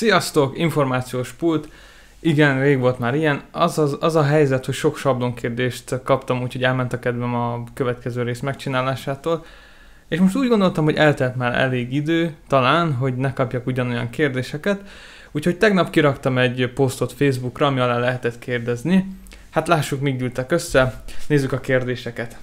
Sziasztok, információs pult. Igen, rég volt már ilyen. Az, az, az a helyzet, hogy sok sablonkérdést kaptam, úgyhogy elment a kedvem a következő rész megcsinálásától. És most úgy gondoltam, hogy eltelt már elég idő, talán, hogy ne kapjak ugyanolyan kérdéseket. Úgyhogy tegnap kiraktam egy posztot Facebookra, ami alá lehetett kérdezni. Hát lássuk, mik gyűltek össze, nézzük a kérdéseket.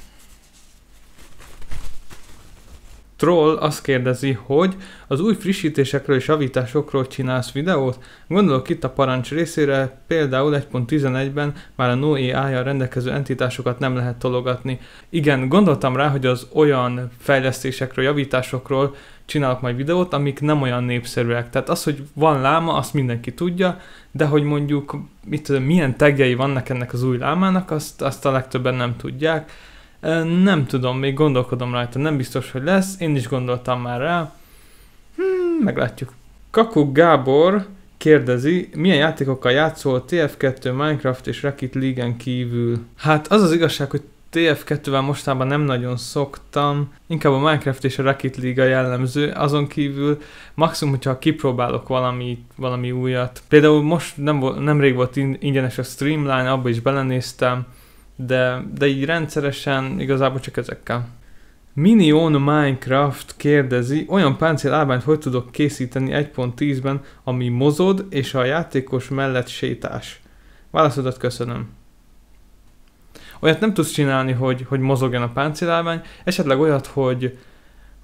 Troll azt kérdezi, hogy az új frissítésekről és javításokról csinálsz videót? Gondolok itt a parancs részére, például 1.11-ben már a ai a rendelkező entitásokat nem lehet tologatni. Igen, gondoltam rá, hogy az olyan fejlesztésekről, javításokról csinálok majd videót, amik nem olyan népszerűek. Tehát az, hogy van láma, azt mindenki tudja, de hogy mondjuk mit tudom, milyen tegjei vannak ennek az új lámának, azt, azt a legtöbben nem tudják nem tudom, még gondolkodom rajta, nem biztos, hogy lesz. Én is gondoltam már rá. Hmm, meglátjuk. Kakuk Gábor kérdezi, milyen játékokkal játszol TF2, Minecraft és Rocket League-en kívül? Hát az az igazság, hogy TF2-vel mostában nem nagyon szoktam, inkább a Minecraft és a Rocket League a jellemző, azon kívül maximum, hogyha kipróbálok valami, valami újat. Például most nem, volt ingyenes a Streamline, abba is belenéztem, de, de így rendszeresen igazából csak ezekkel. Minion Minecraft kérdezi, olyan páncél állványt hogy tudok készíteni 1.10-ben, ami mozod és a játékos mellett sétás? Válaszodat köszönöm. Olyat nem tudsz csinálni, hogy, hogy mozogjon a páncélálvány, esetleg olyat, hogy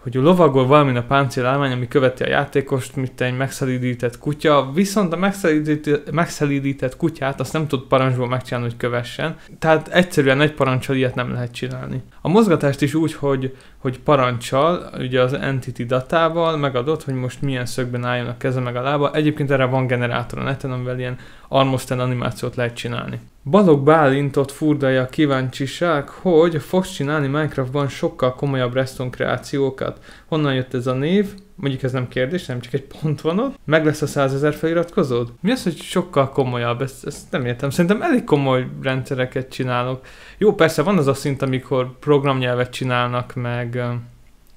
hogy lovagol valamin a páncélállomány, ami követi a játékost, mint egy megszelídített kutya, viszont a megszelídített, megszelídített kutyát azt nem tud parancsból megcsinálni, hogy kövessen. Tehát egyszerűen egy parancsal ilyet nem lehet csinálni. A mozgatást is úgy, hogy hogy parancsal, ugye az entity datával megadott, hogy most milyen szögben álljon a keze meg a lába. Egyébként erre van generátor a neten, amivel ilyen armoszten animációt lehet csinálni. Balog Bálintot furdalja a kíváncsiság, hogy fogsz csinálni Minecraftban sokkal komolyabb reston kreációkat. Honnan jött ez a név? mondjuk ez nem kérdés, nem csak egy pont van ott, meg lesz a 100 ezer feliratkozód? Mi az, hogy sokkal komolyabb? Ezt, ezt nem értem. Szerintem elég komoly rendszereket csinálok. Jó, persze van az a szint, amikor programnyelvet csinálnak, meg,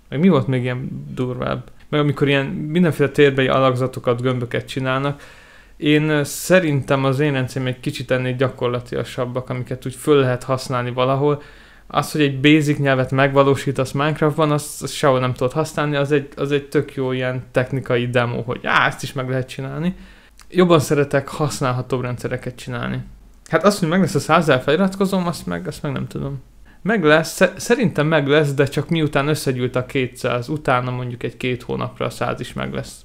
meg mi volt még ilyen durvább? Meg amikor ilyen mindenféle térbeli alakzatokat, gömböket csinálnak, én szerintem az én rendszerem egy kicsit ennél gyakorlatilasabbak, amiket úgy föl lehet használni valahol, az, hogy egy basic nyelvet megvalósítasz Minecraftban, azt, azt sehol nem tudod használni, az egy, az egy tök jó ilyen technikai demo, hogy á, ezt is meg lehet csinálni. Jobban szeretek használható rendszereket csinálni. Hát azt, hogy meg lesz a százzel feliratkozom, azt meg, azt meg nem tudom. Meg lesz, szerintem meg lesz, de csak miután összegyűlt a 200, utána mondjuk egy-két hónapra a száz is meg lesz.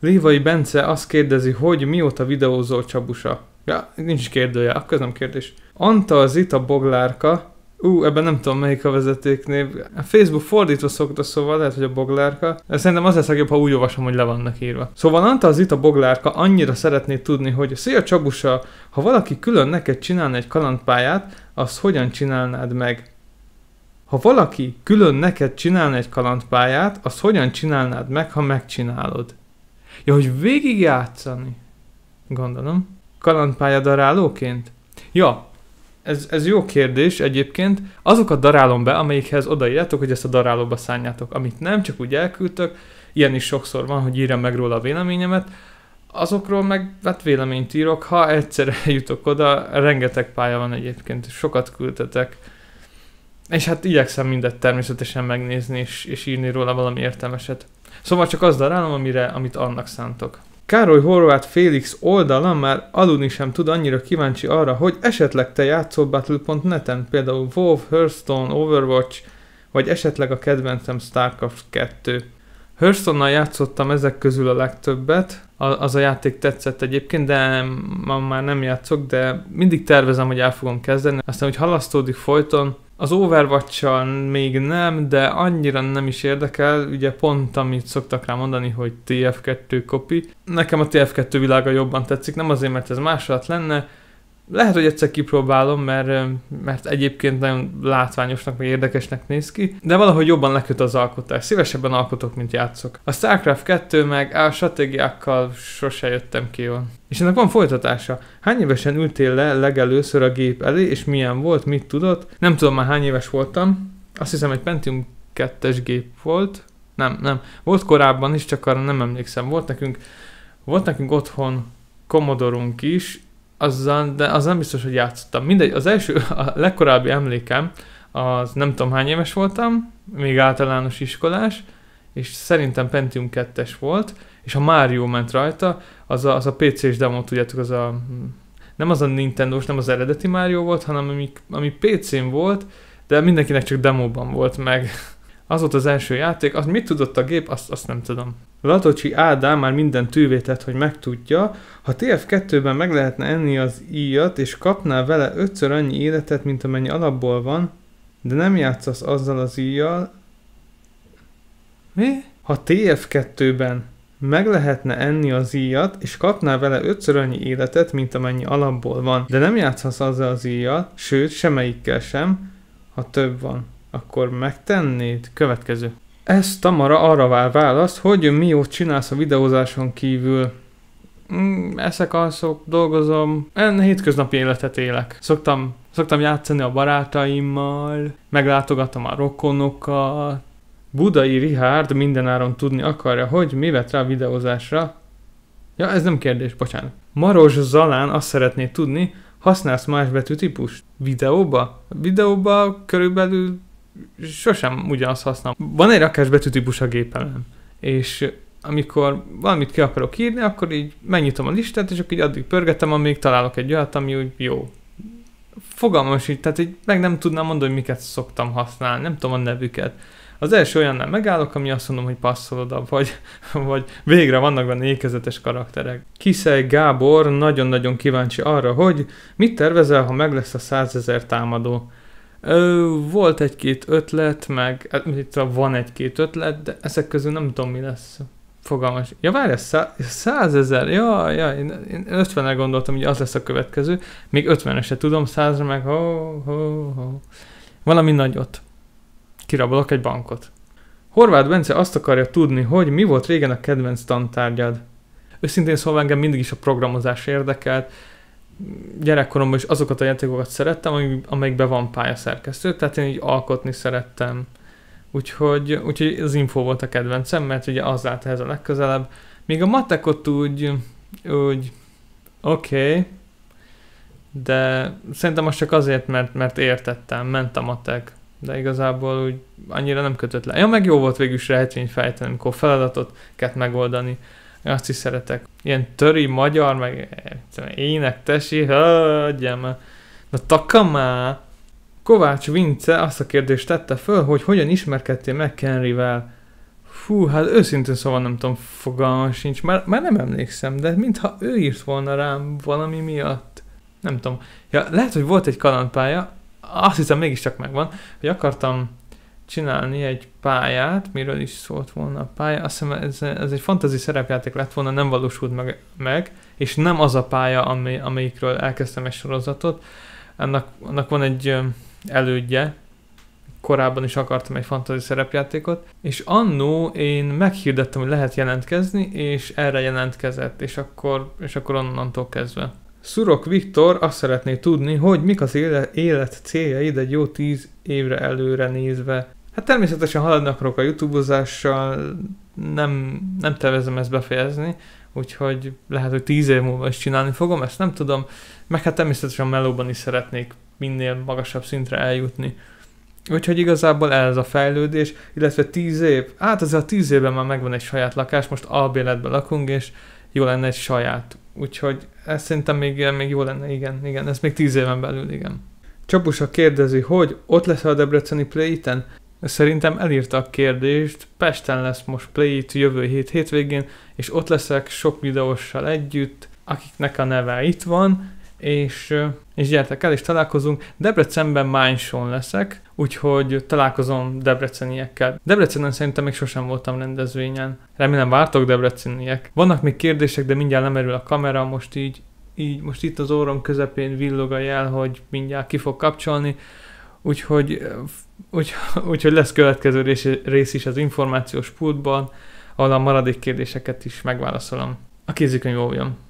Lévai Bence azt kérdezi, hogy mióta videózol Csabusa? Ja, nincs kérdője, akkor ez nem kérdés. Antal Zita Boglárka Ú, ebben nem tudom melyik a vezetéknév. A Facebook fordítva szokta, szóval lehet, hogy a boglárka. Szerintem az lesz legjobb, ha úgy olvasom, hogy le vannak írva. Szóval Anta az itt a boglárka annyira szeretné tudni, hogy Szia Csabusa, ha valaki külön neked csinálna egy kalandpályát, azt hogyan csinálnád meg? Ha valaki külön neked csinálna egy kalandpályát, azt hogyan csinálnád meg, ha megcsinálod? Ja, hogy végigjátszani. Gondolom. darálóként. Ja, ez, ez jó kérdés egyébként. Azokat darálom be, amelyikhez odaírjátok, hogy ezt a darálóba szálljátok. Amit nem, csak úgy elküldtök, ilyen is sokszor van, hogy írjam meg róla a véleményemet, azokról meg hát véleményt írok, ha egyszer eljutok oda, rengeteg pálya van egyébként, sokat küldtetek. És hát igyekszem mindet természetesen megnézni és, és írni róla valami értelmeset. Szóval csak az darálom, amire, amit annak szántok. Károly Horváth Félix oldala már aludni sem tud annyira kíváncsi arra, hogy esetleg te játszol Battle.net-en, például WoW, Hearthstone, Overwatch, vagy esetleg a kedvencem StarCraft 2. Hearthstone-nal játszottam ezek közül a legtöbbet, az a játék tetszett egyébként, de ma már nem játszok, de mindig tervezem, hogy el fogom kezdeni. Aztán, hogy halasztódik folyton, az overwatch még nem, de annyira nem is érdekel, ugye pont amit szoktak rá mondani, hogy TF2 kopi. Nekem a TF2 világa jobban tetszik, nem azért, mert ez másolat lenne, lehet, hogy egyszer kipróbálom, mert, mert egyébként nagyon látványosnak, meg érdekesnek néz ki, de valahogy jobban leköt az alkotás. Szívesebben alkotok, mint játszok. A StarCraft 2 meg a stratégiákkal sose jöttem ki jól. És ennek van folytatása. Hány évesen ültél le legelőször a gép elé, és milyen volt, mit tudott? Nem tudom már hány éves voltam. Azt hiszem egy Pentium 2-es gép volt. Nem, nem. Volt korábban is, csak arra nem emlékszem. Volt nekünk, volt nekünk otthon Commodore-unk is, azzal, de az nem biztos, hogy játszottam. Mindegy, az első, a legkorábbi emlékem, az nem tudom hány éves voltam, még általános iskolás, és szerintem Pentium 2-es volt, és a Mario ment rajta, az a, az a PC-s demo, tudjátok, az a nem az a Nintendo-s, nem az eredeti Mario volt, hanem ami, ami PC-n volt, de mindenkinek csak demóban volt meg. Az volt az első játék, az mit tudott a gép, azt, azt nem tudom. Latocsi Ádám már minden tűvé tett, hogy megtudja, ha TF2-ben meg lehetne enni az íjat, és kapná vele ötször annyi életet, mint amennyi alapból van, de nem játszasz azzal az íjjal... Mi? Ha TF2-ben meg lehetne enni az íjat, és kapná vele ötször annyi életet, mint amennyi alapból van, de nem játszasz azzal az íjjal, sőt, semmelyikkel sem, ha több van. Akkor megtennéd? Következő. Ez Tamara arra vár választ, hogy mi jót csinálsz a videózáson kívül. Mm, eszek, alszok, dolgozom, en hétköznapi életet élek. Szoktam, szoktam játszani a barátaimmal, meglátogatom a rokonokat. Budai Rihárd mindenáron tudni akarja, hogy mi vett rá a videózásra. Ja, ez nem kérdés, bocsánat. Maros Zalán azt szeretné tudni, használsz más betűtípust? Videóba? Videóba körülbelül sosem ugyanazt használom. Van egy betűtípus a gépemen, és amikor valamit ki akarok írni, akkor így megnyitom a listát, és akkor így addig pörgetem, amíg találok egy olyat, ami úgy jó. Fogalmam így, tehát így meg nem tudnám mondani, hogy miket szoktam használni, nem tudom a nevüket. Az első olyannál megállok, ami azt mondom, hogy passzol oda, vagy, vagy végre vannak benne ékezetes karakterek. Kiszely Gábor nagyon-nagyon kíváncsi arra, hogy mit tervezel, ha meg lesz a százezer támadó volt egy-két ötlet, meg hát van egy-két ötlet, de ezek közül nem tudom, mi lesz. Fogalmas. Ja, várj, százezer, ja, ja, én, én gondoltam, hogy az lesz a következő, még ötvenre se tudom, százra meg ho, ho, ho. Valami nagyot. Kirabolok egy bankot. Horváth Bence azt akarja tudni, hogy mi volt régen a kedvenc tantárgyad. Őszintén szólva engem mindig is a programozás érdekelt, gyerekkoromban is azokat a játékokat szerettem, amik, amelyikben van pályaszerkesztő, tehát én így alkotni szerettem. Úgyhogy, úgyhogy az info volt a kedvencem, mert ugye az állt ehhez a legközelebb. Még a matekot úgy, úgy oké, okay, de szerintem most csak azért, mert, mert értettem, ment a matek, de igazából úgy annyira nem kötött le. Ja, meg jó volt végül is rejtvényt fejteni, amikor feladatot kellett megoldani azt is szeretek. Ilyen töri, magyar, meg ének, tesi, adjam már. Na takamá! Kovács Vince azt a kérdést tette föl, hogy hogyan ismerkedtél meg Kenryvel. Fú, hát őszintén szóval nem tudom, fogalmam sincs, már, már nem emlékszem, de mintha ő írt volna rám valami miatt. Nem tudom. Ja, lehet, hogy volt egy kalandpálya, azt hiszem mégiscsak megvan, hogy akartam csinálni egy pályát, miről is szólt volna a pálya, azt hiszem ez, ez egy fantazi szerepjáték lett volna, nem valósult meg, meg és nem az a pálya, amely, amelyikről elkezdtem egy sorozatot, annak, annak van egy elődje, korábban is akartam egy fantazi szerepjátékot, és annó én meghirdettem, hogy lehet jelentkezni, és erre jelentkezett, és akkor, és akkor onnantól kezdve. Szurok Viktor azt szeretné tudni, hogy mik az élet, élet céljaid egy jó tíz évre előre nézve. Hát természetesen haladni akarok a youtubozással, nem, nem tervezem ezt befejezni, úgyhogy lehet, hogy tíz év múlva is csinálni fogom, ezt nem tudom, meg hát természetesen melóban is szeretnék minél magasabb szintre eljutni. Úgyhogy igazából ez a fejlődés, illetve tíz év, hát ez a tíz évben már megvan egy saját lakás, most albéletben lakunk, és jó lenne egy saját. Úgyhogy ez szerintem még, még jó lenne, igen, igen, ez még tíz éven belül, igen. Csapusa kérdezi, hogy ott lesz a Debreceni Play-ten? Szerintem elírta a kérdést, Pesten lesz most Play It jövő hét hétvégén, és ott leszek sok videóssal együtt, akiknek a neve itt van, és, és gyertek el, és találkozunk. Debrecenben Mánson leszek, úgyhogy találkozom debreceniekkel. Debrecenen szerintem még sosem voltam rendezvényen. Remélem vártok debreceniek. Vannak még kérdések, de mindjárt lemerül a kamera, most így, így most itt az órom közepén villog a jel, hogy mindjárt ki fog kapcsolni úgyhogy, úgy, úgyhogy lesz következő rész, rész is az információs pultban, ahol a maradék kérdéseket is megválaszolom. A kézikönyv óvjon!